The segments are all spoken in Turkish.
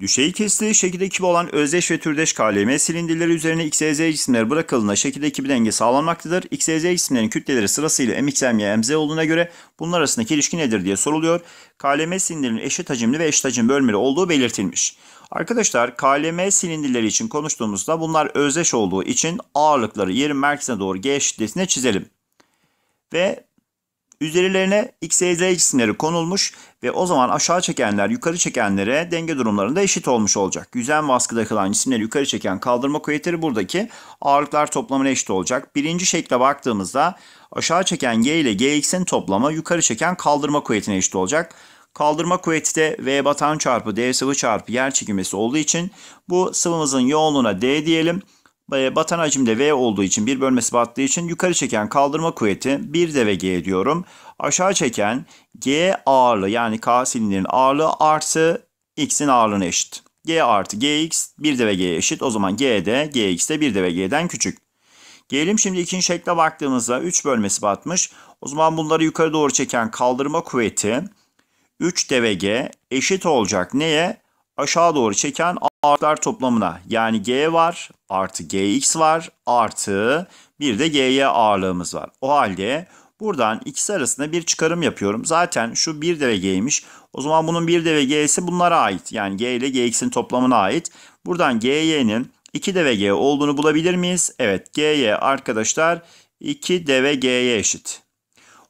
Düşeyi kestiği şekil ekibi olan özdeş ve türdeş KLM silindirleri üzerine XZ cisimleri bırakıldığında şekil ekibi denge sağlanmaktadır. XZ cisimlerin kütleleri sırasıyla MXM ya MZ olduğuna göre bunlar arasındaki ilişki nedir diye soruluyor. KLM silindirinin eşit hacimli ve eşit hacim bölmeli olduğu belirtilmiş. Arkadaşlar KLM silindirleri için konuştuğumuzda bunlar özdeş olduğu için ağırlıkları yerin merkezine doğru G şiddetine çizelim. Ve Üzerlerine X, Y, Z cisimleri konulmuş ve o zaman aşağı çekenler yukarı çekenlere denge durumlarında eşit olmuş olacak. Yüzen baskıda kalan cisimleri yukarı çeken kaldırma kuvvetleri buradaki ağırlıklar toplamına eşit olacak. Birinci şekle baktığımızda aşağı çeken G ile GX'in toplamı yukarı çeken kaldırma kuvvetine eşit olacak. Kaldırma kuvveti de V batan çarpı D sıvı çarpı yer çekimesi olduğu için bu sıvımızın yoğunluğuna D diyelim. Ee, batan hacimde V olduğu için bir bölmesi battığı için yukarı çeken kaldırma kuvveti 1 de ve G diyorum. Aşağı çeken G ağırlığı yani K silindirin ağırlığı artı X'in ağırlığına eşit. G artı GX 1 de ve eşit. O zaman G de GX de 1 de G'den küçük. Gelelim şimdi ikinci şekle baktığımızda 3 bölmesi batmış. O zaman bunları yukarı doğru çeken kaldırma kuvveti 3 de ve G eşit olacak neye? Aşağı doğru çeken artılar toplamına yani g var artı gx var artı bir de gy ağırlığımız var. O halde buradan ikisi arasında bir çıkarım yapıyorum. Zaten şu 1 de ve g'ymiş. O zaman bunun 1 de ve g'si bunlara ait. Yani g ile gx'in toplamına ait. Buradan gy'nin 2 de ve g olduğunu bulabilir miyiz? Evet gy arkadaşlar 2 de ve g'ye eşit.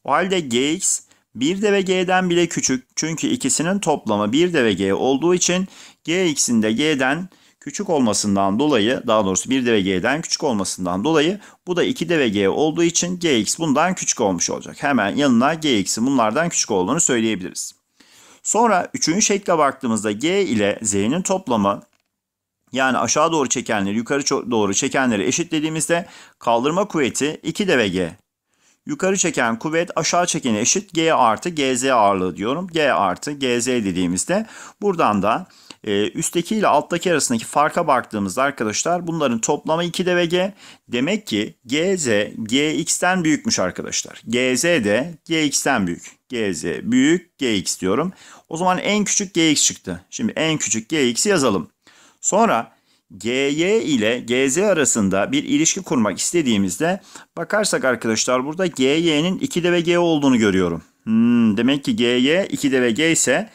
O halde gx 1 de ve g'den bile küçük. Çünkü ikisinin toplamı 1 de ve g olduğu için gx'in de g'den küçük olmasından dolayı daha doğrusu 1 ve g'den küçük olmasından dolayı bu da 2 ve g olduğu için gx bundan küçük olmuş olacak. Hemen yanına gx'in bunlardan küçük olduğunu söyleyebiliriz. Sonra üçüncü şekle baktığımızda g ile z'nin toplamı yani aşağı doğru çekenleri yukarı doğru çekenleri eşitlediğimizde kaldırma kuvveti 2 ve g. Yukarı çeken kuvvet aşağı çekene eşit g artı gz ağırlığı diyorum. g artı gz dediğimizde buradan da e, üstteki ile alttaki arasındaki farka baktığımızda arkadaşlar bunların toplamı 2 de G. Demek ki GZ GX'ten büyükmüş arkadaşlar. GZ de GX'ten büyük. GZ büyük GX diyorum. O zaman en küçük GX çıktı. Şimdi en küçük GX'i yazalım. Sonra GY ile GZ arasında bir ilişki kurmak istediğimizde bakarsak arkadaşlar burada GY'nin 2 ve G olduğunu görüyorum. Hmm, demek ki GY 2 ve G ise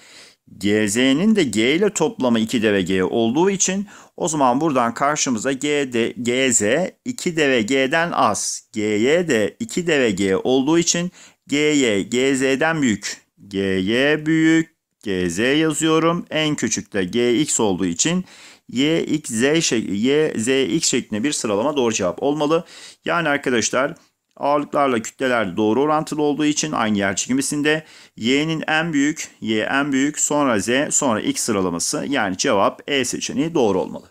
GZ'nin de G ile toplamı 2 deve G olduğu için o zaman buradan karşımıza G GZ 2 deve G'den az. GY de 2 deve G olduğu için GY GZ'den büyük. GY büyük. GZ yazıyorum. En küçük de GX olduğu için YX, Z şek YZX şeklinde bir sıralama doğru cevap olmalı. Yani arkadaşlar ağırlıklarla kütleler doğru orantılı olduğu için aynı yer çekimisinde y'nin en büyük, y en büyük, sonra z, sonra x sıralaması yani cevap E seçeneği doğru olmalı.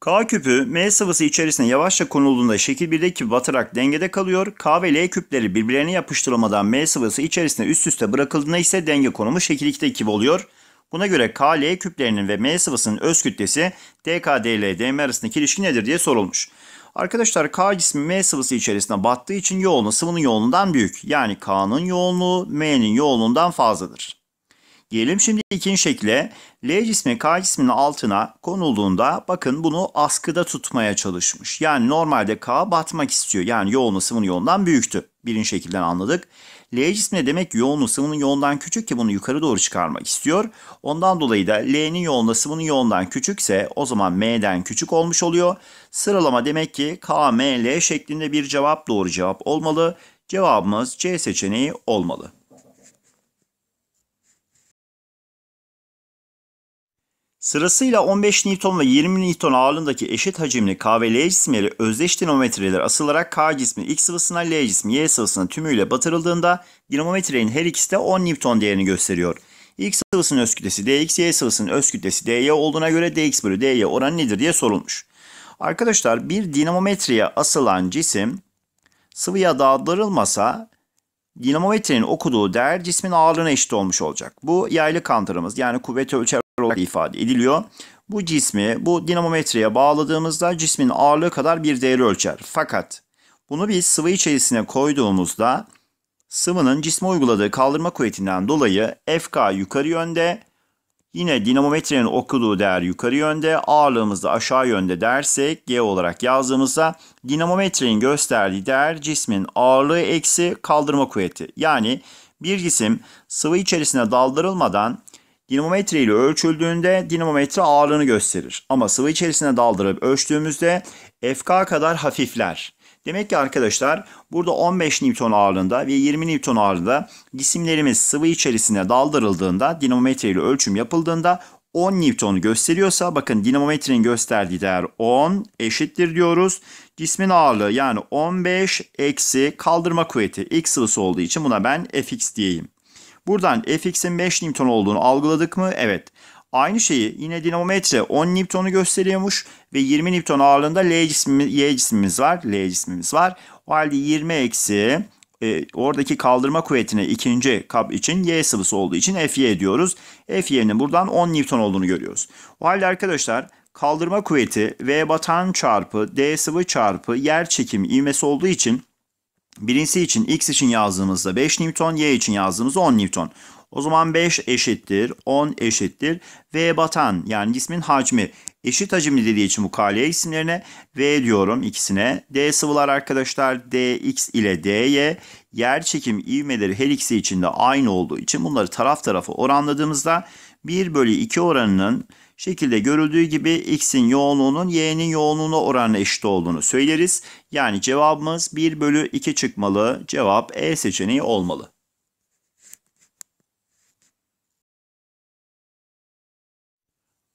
K küpü M sıvısı içerisine yavaşça konulduğunda şekil 1'deki batarak dengede kalıyor. K ve L küpleri birbirlerine yapıştırılmadan M sıvısı içerisine üst üste bırakıldığında ise denge konumu şekil 2'deki gibi oluyor. Buna göre KL küplerinin ve M sıvısının öz kütlesi DKD ile DM arasındaki ilişki nedir diye sorulmuş. Arkadaşlar K cismi M sıvısı içerisinde battığı için yoğunluğu sıvının yoğunluğundan büyük. Yani K'nın yoğunluğu M'nin yoğunluğundan fazladır. Diyelim şimdi ikinci şekle L cismi K cisminin altına konulduğunda bakın bunu askıda tutmaya çalışmış. Yani normalde K batmak istiyor. Yani yoğunluğu sıvının yoğundan büyüktü. Birinci şekilden anladık. L cismine demek yoğunluğu sıvının yoğundan küçük ki bunu yukarı doğru çıkarmak istiyor. Ondan dolayı da L'nin yoğunluğu sıvının yoğundan küçükse o zaman M'den küçük olmuş oluyor. Sıralama demek ki K, M, L şeklinde bir cevap doğru cevap olmalı. Cevabımız C seçeneği olmalı. Sırasıyla 15 Newton ve 20 Newton ağırlığındaki eşit hacimli K ve L cisimleri özdeş dinamometreler asılarak K cismi X sıvısına L cismi Y sıvısına tümüyle batırıldığında dinamometrenin her ikisi de 10 Newton değerini gösteriyor. X sıvısının öz kütlesi DX, Y sıvısının öz kütlesi DY olduğuna göre DX bölü DY oranı nedir diye sorulmuş. Arkadaşlar bir dinamometreye asılan cisim sıvıya dağıtılmasa dinamometrenin okuduğu değer cismin ağırlığına eşit olmuş olacak. Bu yaylı kantarımız yani kuvvet ölçer olarak ifade ediliyor. Bu cismi bu dinamometreye bağladığımızda cismin ağırlığı kadar bir değeri ölçer. Fakat bunu bir sıvı içerisine koyduğumuzda sıvının cisme uyguladığı kaldırma kuvvetinden dolayı FK yukarı yönde, yine dinamometrenin okuduğu değer yukarı yönde, ağırlığımız da aşağı yönde dersek G olarak yazdığımızda dinamometrenin gösterdiği değer cismin ağırlığı eksi kaldırma kuvveti. Yani bir cisim sıvı içerisine daldırılmadan Dinamometre ile ölçüldüğünde dinamometre ağırlığını gösterir. Ama sıvı içerisine daldırıp ölçtüğümüzde FK kadar hafifler. Demek ki arkadaşlar burada 15 Newton ağırlığında ve 20 Newton ağırlığında cisimlerimiz sıvı içerisine daldırıldığında dinamometre ile ölçüm yapıldığında 10 Newton'u gösteriyorsa bakın dinamometrenin gösterdiği değer 10 eşittir diyoruz. Cismin ağırlığı yani 15 eksi kaldırma kuvveti x sıvısı olduğu için buna ben fx diyeyim. Buradan Fx'in 5 Newton olduğunu algıladık mı? Evet. Aynı şeyi yine dinamometre 10 Newton'u gösteriyormuş ve 20 Newton ağırlığında L cismi, Y cismimiz var. L cismimiz var. O halde 20 eksi e, oradaki kaldırma kuvvetine ikinci kap için Y sıvısı olduğu için Fy diyoruz. Fy'nin buradan 10 Newton olduğunu görüyoruz. O halde arkadaşlar kaldırma kuvveti V batan çarpı D sıvı çarpı yer çekim ivmesi olduğu için Birincisi için x için yazdığımızda 5 Newton, y için yazdığımızda 10 Newton. O zaman 5 eşittir, 10 eşittir. V batan yani cismin hacmi eşit hacimli dediği için bu kaleye isimlerine V diyorum ikisine. D sıvılar arkadaşlar DX ile DY yer çekim ivmeleri her ikisi için de aynı olduğu için bunları taraf tarafa oranladığımızda 1 bölü 2 oranının Şekilde görüldüğü gibi x'in yoğunluğunun y'nin yoğunluğuna oranla eşit olduğunu söyleriz. Yani cevabımız 1 bölü 2 çıkmalı. Cevap E seçeneği olmalı.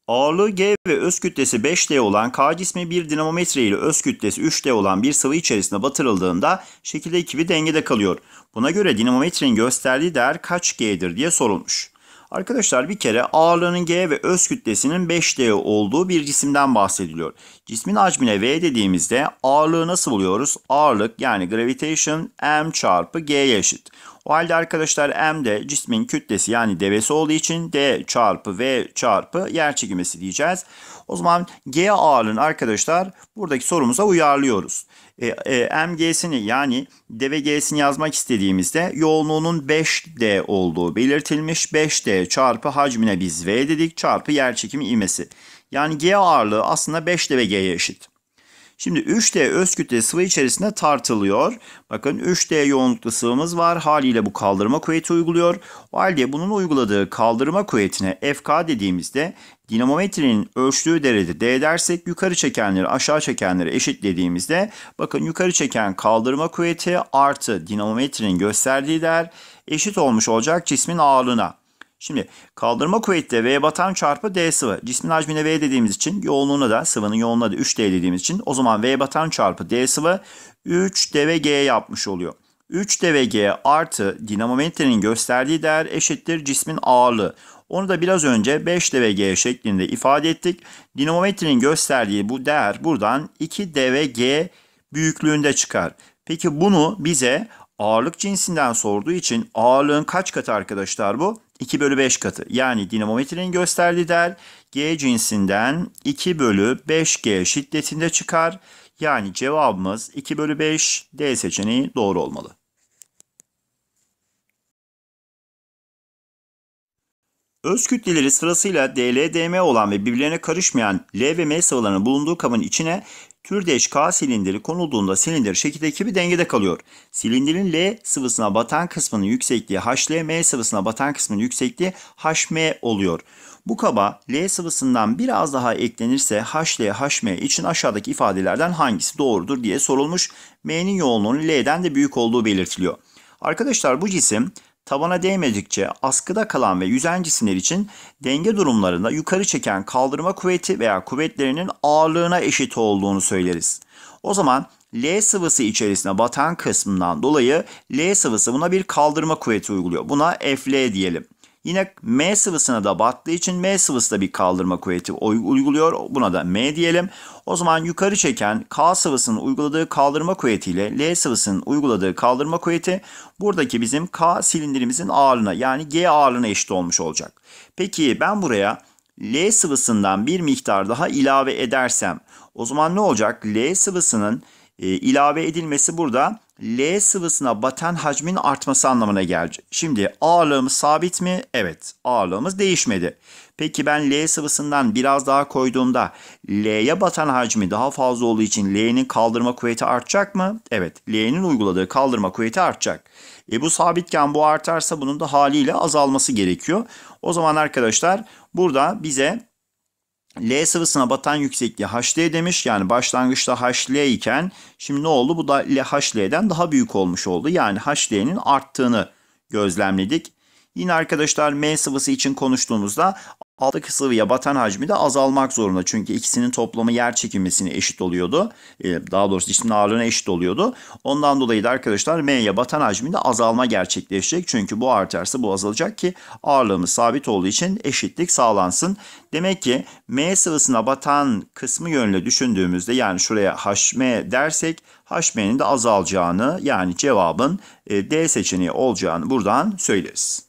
Ağırlığı G ve öz kütlesi 5D olan K cismi bir dinamometre ile öz kütlesi 3D olan bir sıvı içerisinde batırıldığında şekilde ekibi dengede kalıyor. Buna göre dinamometrenin gösterdiği değer kaç G'dir diye sorulmuş. Arkadaşlar bir kere ağırlığının G ve öz kütlesinin 5D olduğu bir cisimden bahsediliyor. Cismin hacmine V dediğimizde ağırlığı nasıl buluyoruz? Ağırlık yani gravitation M çarpı g eşit. O halde arkadaşlar M de cismin kütlesi yani devesi olduğu için D çarpı V çarpı yer çekimesi diyeceğiz. O zaman G ağırlığını arkadaşlar buradaki sorumuza uyarlıyoruz. E, e, MG'sini yani dvgs'ini yazmak istediğimizde yoğunluğunun 5D olduğu belirtilmiş. 5D çarpı hacmine biz V dedik çarpı yerçekimi imesi. Yani G ağırlığı aslında 5D eşit. Şimdi 3D öz kütle sıvı içerisinde tartılıyor. Bakın 3D yoğunluklu sıvımız var. Haliyle bu kaldırma kuvveti uyguluyor. O halde bunun uyguladığı kaldırma kuvvetine FK dediğimizde dinamometrenin ölçtüğü derece D dersek yukarı çekenleri aşağı çekenleri eşitlediğimizde bakın yukarı çeken kaldırma kuvveti artı dinamometrenin gösterdiği değer eşit olmuş olacak cismin ağırlığına. Şimdi kaldırma kuvveti de V batan çarpı D sıvı. Cismin hacmine V dediğimiz için yoğunluğuna da sıvının yoğunluğuna da 3D dediğimiz için o zaman V batan çarpı D sıvı 3 dvg yapmış oluyor. 3 dvg artı dinamometrenin gösterdiği değer eşittir cismin ağırlığı. Onu da biraz önce 5 dvg şeklinde ifade ettik. Dinamometrenin gösterdiği bu değer buradan 2 dvg büyüklüğünde çıkar. Peki bunu bize ağırlık cinsinden sorduğu için ağırlığın kaç katı arkadaşlar bu? 2 bölü 5 katı. Yani dinamometrenin gösterdiği değer G cinsinden 2 bölü 5G şiddetinde çıkar. Yani cevabımız 2 bölü 5 D seçeneği doğru olmalı. Öz kütleleri sırasıyla DLDM olan ve birbirlerine karışmayan L ve M sıvılarının bulunduğu kabın içine türdeş K silindiri konulduğunda silindir şekildeki bir dengede kalıyor. Silindirin L sıvısına batan kısmının yüksekliği HL, M sıvısına batan kısmının yüksekliği HM oluyor. Bu kaba L sıvısından biraz daha eklenirse HL, HM için aşağıdaki ifadelerden hangisi doğrudur diye sorulmuş. M'nin yoğunluğunun L'den de büyük olduğu belirtiliyor. Arkadaşlar bu cisim tabana değmedikçe askıda kalan ve yüzen cisimler için denge durumlarında yukarı çeken kaldırma kuvveti veya kuvvetlerinin ağırlığına eşit olduğunu söyleriz. O zaman L sıvısı içerisine batan kısmından dolayı L sıvısı buna bir kaldırma kuvveti uyguluyor. Buna FL diyelim. Yine M sıvısına da battığı için M sıvısı da bir kaldırma kuvveti uyguluyor. Buna da M diyelim. O zaman yukarı çeken K sıvısının uyguladığı kaldırma kuvvetiyle L sıvısının uyguladığı kaldırma kuvveti buradaki bizim K silindirimizin ağırlığına yani G ağırlığına eşit olmuş olacak. Peki ben buraya L sıvısından bir miktar daha ilave edersem o zaman ne olacak? L sıvısının e, ilave edilmesi burada L sıvısına batan hacmin artması anlamına gelecek. Şimdi ağırlığımız sabit mi? Evet ağırlığımız değişmedi. Peki ben L sıvısından biraz daha koyduğumda L'ye batan hacmi daha fazla olduğu için L'nin kaldırma kuvveti artacak mı? Evet L'nin uyguladığı kaldırma kuvveti artacak. E bu sabitken bu artarsa bunun da haliyle azalması gerekiyor. O zaman arkadaşlar burada bize L sıvısına batan yüksekliği HL demiş. Yani başlangıçta HL iken şimdi ne oldu? Bu da HL'den daha büyük olmuş oldu. Yani HL'nin arttığını gözlemledik. Yine arkadaşlar M sıvısı için konuştuğumuzda alttaki sıvıya batan hacmi de azalmak zorunda. Çünkü ikisinin toplamı yer çekilmesine eşit oluyordu. Ee, daha doğrusu cismin ağırlığına eşit oluyordu. Ondan dolayı da arkadaşlar M'ye batan hacminde azalma gerçekleşecek. Çünkü bu artarsa bu azalacak ki ağırlığımız sabit olduğu için eşitlik sağlansın. Demek ki M sıvısına batan kısmı yönlü düşündüğümüzde yani şuraya HM dersek HM'nin de azalacağını yani cevabın e, D seçeneği olacağını buradan söyleriz.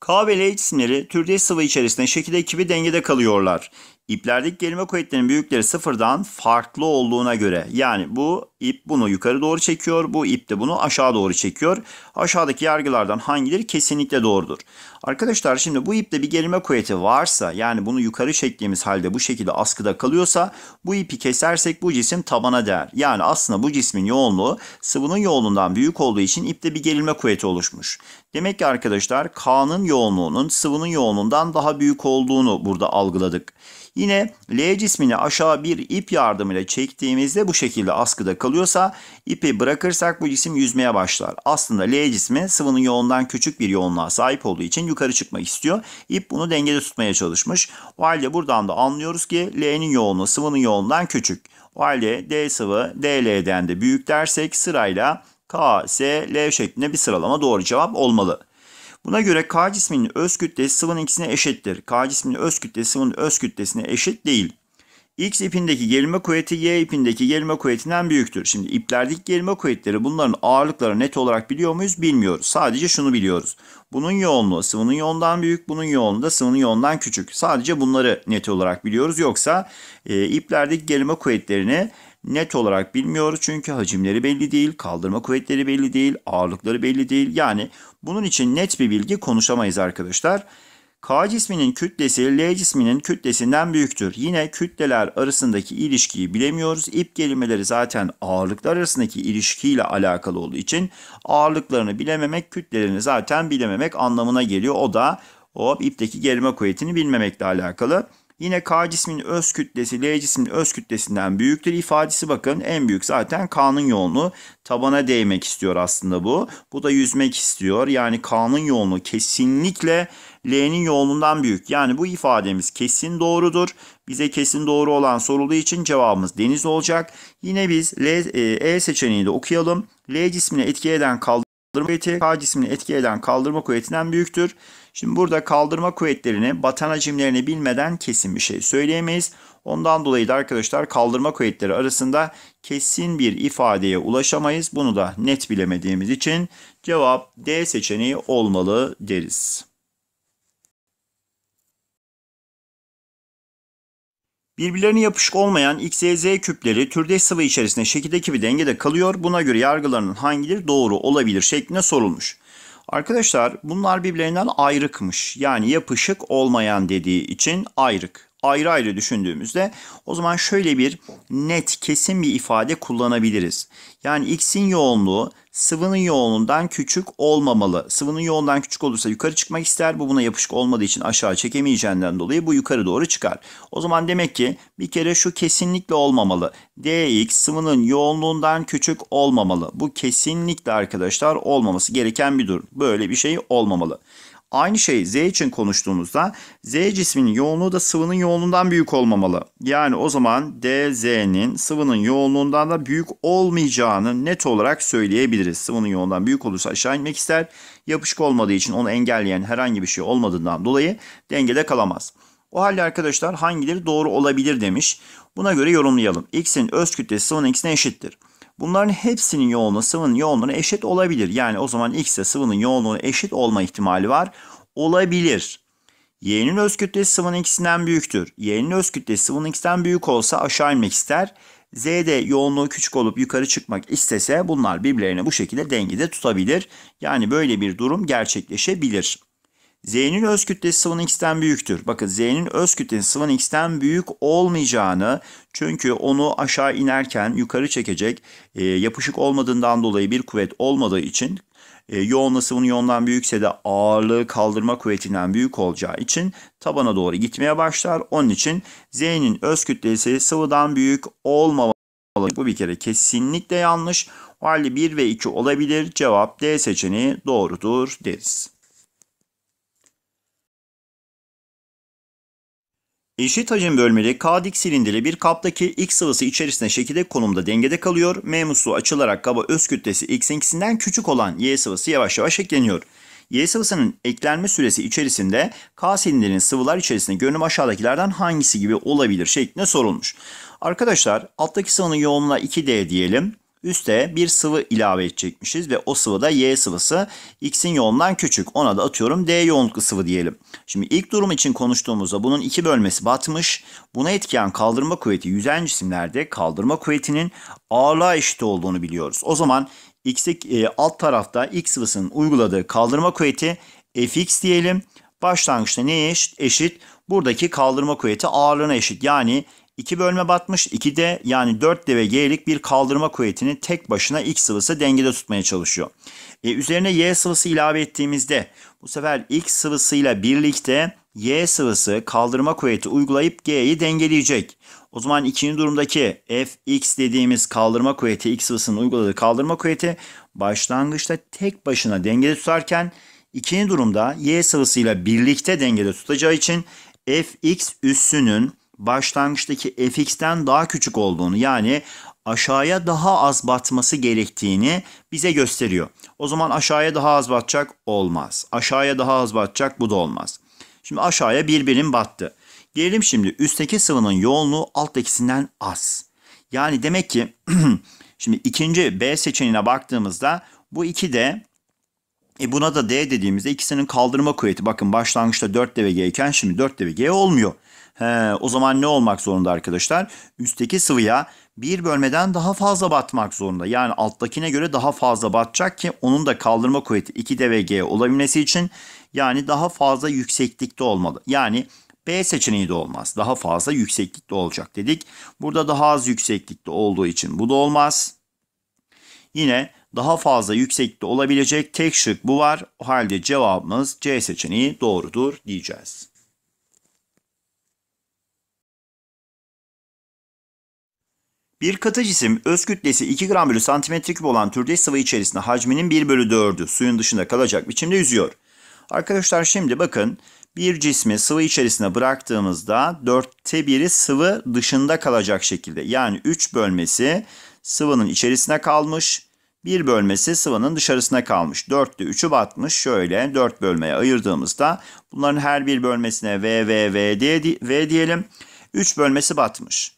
K ve L cisimleri türdeş sıvı içerisinde şekil ekibi dengede kalıyorlar. İplerdeki gerilme kuvvetlerinin büyükleri sıfırdan farklı olduğuna göre yani bu ip bunu yukarı doğru çekiyor. Bu ip de bunu aşağı doğru çekiyor. Aşağıdaki yargılardan hangileri kesinlikle doğrudur? Arkadaşlar şimdi bu ipte bir gerilme kuvveti varsa yani bunu yukarı çektiğimiz halde bu şekilde askıda kalıyorsa bu ipi kesersek bu cisim tabana değer. Yani aslında bu cismin yoğunluğu sıvının yoğunluğundan büyük olduğu için ipte bir gerilme kuvveti oluşmuş. Demek ki arkadaşlar K'nın yoğunluğunun sıvının yoğunluğundan daha büyük olduğunu burada algıladık. Yine L cismini aşağı bir ip yardımıyla çektiğimizde bu şekilde askıda kalıyorsa ipi bırakırsak bu cisim yüzmeye başlar. Aslında L cismi sıvının yoğundan küçük bir yoğunluğa sahip olduğu için yukarı çıkmak istiyor. İp bunu dengede tutmaya çalışmış. O halde buradan da anlıyoruz ki L'nin yoğunluğu sıvının yoğundan küçük. O halde D sıvı DL'den de büyük dersek sırayla K, S, L şeklinde bir sıralama doğru cevap olmalı. Buna göre K cisminin öz kütlesi sıvının ikisine eşittir. K cisminin öz kütlesi sıvının öz kütlesine eşit değil. X ipindeki gerilme kuvveti Y ipindeki gerilme kuvvetinden büyüktür. Şimdi iplerdeki gerilme kuvvetleri bunların ağırlıkları net olarak biliyor muyuz? Bilmiyoruz. Sadece şunu biliyoruz. Bunun yoğunluğu sıvının yoğundan büyük, bunun yoğunluğu da sıvının yoğundan küçük. Sadece bunları net olarak biliyoruz. Yoksa e, iplerdeki gerilme kuvvetlerini net olarak bilmiyoruz çünkü hacimleri belli değil, kaldırma kuvvetleri belli değil, ağırlıkları belli değil. Yani bunun için net bir bilgi konuşamayız arkadaşlar. K cisminin kütlesi L cisminin kütlesinden büyüktür. Yine kütleler arasındaki ilişkiyi bilemiyoruz. İp kelimeleri zaten ağırlıklar arasındaki ilişkiyle alakalı olduğu için ağırlıklarını bilememek kütlelerini zaten bilememek anlamına geliyor. O da hop ipteki gerime kuvvetini bilmemekle alakalı. Yine K cismin öz kütlesi L cismin öz kütlesinden büyüktür ifadesi bakın en büyük zaten K'nın yoğunluğu. Tabana değmek istiyor aslında bu. Bu da yüzmek istiyor. Yani K'nın yoğunluğu kesinlikle L'nin yoğunluğundan büyük. Yani bu ifademiz kesin doğrudur. Bize kesin doğru olan sorulduğu için cevabımız deniz olacak. Yine biz L, E, e seçeneğini de okuyalım. L cismini etki eden kaldırma kuvveti K cismini etki eden kaldırma kuvvetinden büyüktür. Şimdi burada kaldırma kuvvetlerini, batan hacimlerini bilmeden kesin bir şey söyleyemeyiz. Ondan dolayı da arkadaşlar kaldırma kuvvetleri arasında kesin bir ifadeye ulaşamayız. Bunu da net bilemediğimiz için cevap D seçeneği olmalı deriz. Birbirlerine yapışık olmayan X, Y, Z küpleri türdeş sıvı içerisinde şekildeki bir dengede kalıyor. Buna göre yargılarının hangileri doğru olabilir şeklinde sorulmuş. Arkadaşlar bunlar birbirlerinden ayrıkmış. Yani yapışık olmayan dediği için ayrık ayrı ayrı düşündüğümüzde o zaman şöyle bir net kesin bir ifade kullanabiliriz. Yani x'in yoğunluğu sıvının yoğunluğundan küçük olmamalı. Sıvının yoğundan küçük olursa yukarı çıkmak ister. Bu buna yapışık olmadığı için aşağı çekemeyeceğinden dolayı bu yukarı doğru çıkar. O zaman demek ki bir kere şu kesinlikle olmamalı. dx sıvının yoğunluğundan küçük olmamalı. Bu kesinlikle arkadaşlar olmaması gereken bir durum. Böyle bir şey olmamalı. Aynı şey Z için konuştuğumuzda Z cisminin yoğunluğu da sıvının yoğunluğundan büyük olmamalı. Yani o zaman DZ'nin sıvının yoğunluğundan da büyük olmayacağını net olarak söyleyebiliriz. Sıvının yoğunluğundan büyük olursa aşağı inmek ister. Yapışık olmadığı için onu engelleyen herhangi bir şey olmadığından dolayı dengede kalamaz. O halde arkadaşlar hangileri doğru olabilir demiş. Buna göre yorumlayalım. X'in öz kütlesi sıvının X'ine eşittir. Bunların hepsinin yoğunluğu sıvının yoğunluğuna eşit olabilir. Yani o zaman X x'e sıvının yoğunluğuna eşit olma ihtimali var. Olabilir. Y'nin öz kütlesi sıvının ikisinden büyüktür. Y'nin öz kütlesi sıvının ikisinden büyük olsa aşağı inmek ister. Z de yoğunluğu küçük olup yukarı çıkmak istese bunlar birbirlerine bu şekilde dengede tutabilir. Yani böyle bir durum gerçekleşebilir. Z'nin öz kütlesi sıvının x'ten büyüktür. Bakın Z'nin öz kütlesi sıvının x'ten büyük olmayacağını çünkü onu aşağı inerken yukarı çekecek e, yapışık olmadığından dolayı bir kuvvet olmadığı için e, yoğunla sıvının yoğundan büyükse de ağırlığı kaldırma kuvvetinden büyük olacağı için tabana doğru gitmeye başlar. Onun için Z'nin öz kütlesi sıvıdan büyük olmamalı. Bu bir kere kesinlikle yanlış. O halde 1 ve 2 olabilir. Cevap D seçeneği doğrudur deriz. Eşit hacim bölmeli K-dik silindiri bir kaptaki X sıvısı içerisinde şekilde konumda dengede kalıyor. M musluğu açılarak kaba öz kütlesi X'inkisinden küçük olan Y sıvısı yavaş yavaş ekleniyor. Y sıvısının eklenme süresi içerisinde K silindirinin sıvılar içerisinde görünüm aşağıdakilerden hangisi gibi olabilir şeklinde sorulmuş. Arkadaşlar alttaki sıvının yoğunluğuna 2D diyelim. Üste bir sıvı ilave edecekmişiz ve o sıvı da y sıvısı x'in yoğunluğundan küçük. Ona da atıyorum d yoğunluklu sıvı diyelim. Şimdi ilk durum için konuştuğumuzda bunun iki bölmesi batmış. Buna etkiyen kaldırma kuvveti yüzen cisimlerde kaldırma kuvvetinin ağırlığa eşit olduğunu biliyoruz. O zaman x e, alt tarafta x sıvısının uyguladığı kaldırma kuvveti fx diyelim. Başlangıçta neye eşit? eşit? Buradaki kaldırma kuvveti ağırlığına eşit. Yani İki bölme batmış iki de yani 4D ve Y'lik bir kaldırma kuvvetini tek başına X sıvısı dengede tutmaya çalışıyor. E, üzerine Y sıvısı ilave ettiğimizde bu sefer X sıvısıyla birlikte Y sıvısı kaldırma kuvveti uygulayıp G'yi dengeleyecek. O zaman ikinci durumdaki Fx dediğimiz kaldırma kuvveti X sıvısının uyguladığı kaldırma kuvveti başlangıçta tek başına dengede tutarken ikinci durumda Y sıvısıyla birlikte dengede tutacağı için Fx üssünün başlangıçtaki fx'ten daha küçük olduğunu yani aşağıya daha az batması gerektiğini bize gösteriyor. O zaman aşağıya daha az batacak olmaz. Aşağıya daha az batacak bu da olmaz. Şimdi aşağıya bir birim battı. Gelelim şimdi üstteki sıvının yoğunluğu alttakisinden az. Yani demek ki şimdi ikinci B seçeneğine baktığımızda bu iki de e buna da D dediğimizde ikisinin kaldırma kuvveti. Bakın başlangıçta 4 DVG iken şimdi 4 DVG olmuyor. He, o zaman ne olmak zorunda arkadaşlar? Üstteki sıvıya bir bölmeden daha fazla batmak zorunda. Yani alttakine göre daha fazla batacak ki onun da kaldırma kuvveti 2 DVG olabilmesi için yani daha fazla yükseklikte olmalı. Yani B seçeneği de olmaz. Daha fazla yükseklikte olacak dedik. Burada daha az yükseklikte olduğu için bu da olmaz. Yine daha fazla yüksekte olabilecek tek şık bu var. O halde cevabımız C seçeneği doğrudur diyeceğiz. Bir katı cisim öz kütlesi 2 gram bölü santimetre küp olan türdeş sıvı içerisinde hacminin 1 bölü 4'ü suyun dışında kalacak biçimde yüzüyor. Arkadaşlar şimdi bakın bir cismi sıvı içerisine bıraktığımızda 4'te 1'i sıvı dışında kalacak şekilde yani 3 bölmesi sıvının içerisine kalmış bir bölmesi sıvının dışarısına kalmış. 4'te 3'ü batmış. Şöyle 4 bölmeye ayırdığımızda bunların her bir bölmesine V, V, V, diye, v diyelim. 3 bölmesi batmış.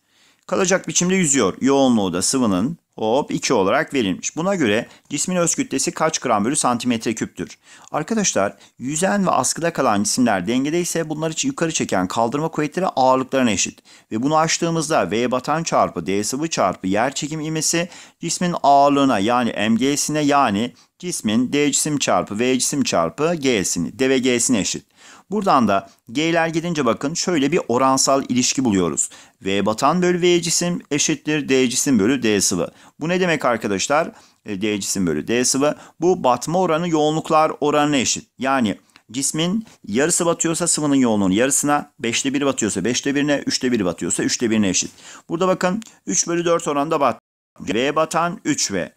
Kalacak biçimde yüzüyor. Yoğunluğu da sıvının hop 2 olarak verilmiş. Buna göre cismin öz kütlesi kaç gram bölü santimetre küptür? Arkadaşlar yüzen ve askıda kalan cisimler dengede ise bunlar için yukarı çeken kaldırma kuvvetleri ağırlıklarına eşit. Ve bunu açtığımızda V batan çarpı D sıvı çarpı yer çekim imesi cismin ağırlığına yani MG'sine yani cismin D cisim çarpı V cisim çarpı G'sini D ve G'sine eşit. Buradan da G'ler gidince bakın şöyle bir oransal ilişki buluyoruz. V batan bölü V cisim eşittir D cisim bölü D sıvı. Bu ne demek arkadaşlar? E, D cisim bölü D sıvı. Bu batma oranı yoğunluklar oranına eşit. Yani cismin yarısı batıyorsa sıvının yoğunluğunun yarısına, 5'te 1 batıyorsa 5'te 1'ine, 3'te 1 batıyorsa 3'te 1'ine eşit. Burada bakın 3 bölü 4 oranda bat. V batan 3V.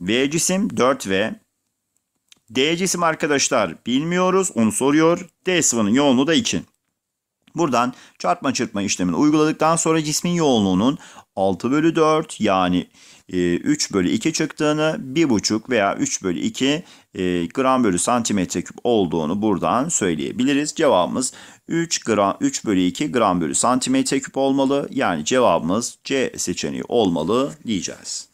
V cisim 4V. D cisim arkadaşlar bilmiyoruz onu soruyor. D sıvının yoğunluğu da 2. Buradan çarpma çırpma işlemini uyguladıktan sonra cismin yoğunluğunun 6 bölü 4 yani 3 e, bölü 2 çıktığını 1,5 veya 3 bölü 2 e, gram bölü santimetre küp olduğunu buradan söyleyebiliriz. Cevabımız 3, gram, 3 bölü 2 gram bölü santimetre küp olmalı. Yani cevabımız C seçeneği olmalı diyeceğiz.